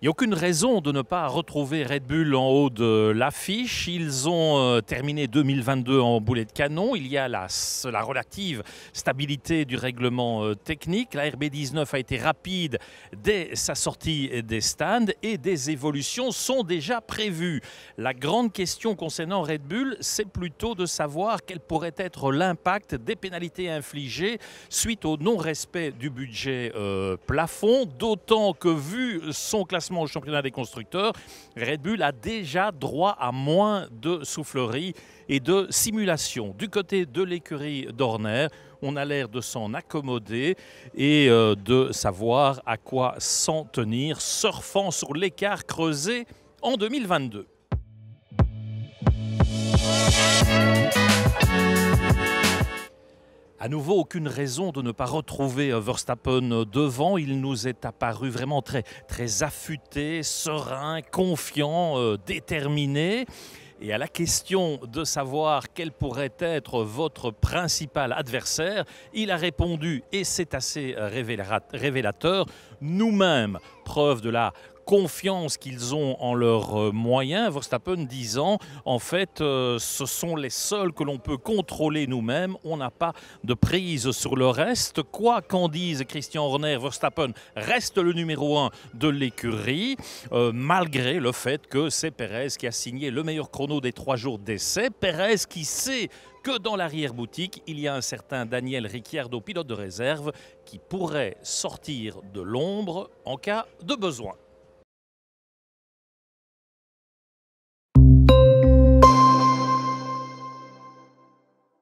Il n'y a aucune raison de ne pas retrouver Red Bull en haut de l'affiche. Ils ont euh, terminé 2022 en boulet de canon. Il y a la, la relative stabilité du règlement euh, technique. La RB19 a été rapide dès sa sortie des stands et des évolutions sont déjà prévues. La grande question concernant Red Bull, c'est plutôt de savoir quel pourrait être l'impact des pénalités infligées suite au non-respect du budget euh, plafond, d'autant que vu son classement au championnat des constructeurs, Red Bull a déjà droit à moins de souffleries et de simulations. Du côté de l'écurie d'Orner, on a l'air de s'en accommoder et euh, de savoir à quoi s'en tenir, surfant sur l'écart creusé en 2022. À nouveau, aucune raison de ne pas retrouver euh, Verstappen euh, devant. Il nous est apparu vraiment très, très affûté, serein, confiant, euh, déterminé. Et à la question de savoir quel pourrait être votre principal adversaire, il a répondu, et c'est assez révélateur, nous-mêmes, preuve de la confiance qu'ils ont en leurs euh, moyens. Verstappen disant, en fait, euh, ce sont les seuls que l'on peut contrôler nous-mêmes. On n'a pas de prise sur le reste. Quoi qu'en dise Christian Horner, Verstappen reste le numéro un de l'écurie, euh, malgré le fait que c'est Perez qui a signé le meilleur chrono des trois jours d'essai. Perez qui sait que dans l'arrière-boutique, il y a un certain Daniel Ricciardo, pilote de réserve, qui pourrait sortir de l'ombre en cas de besoin.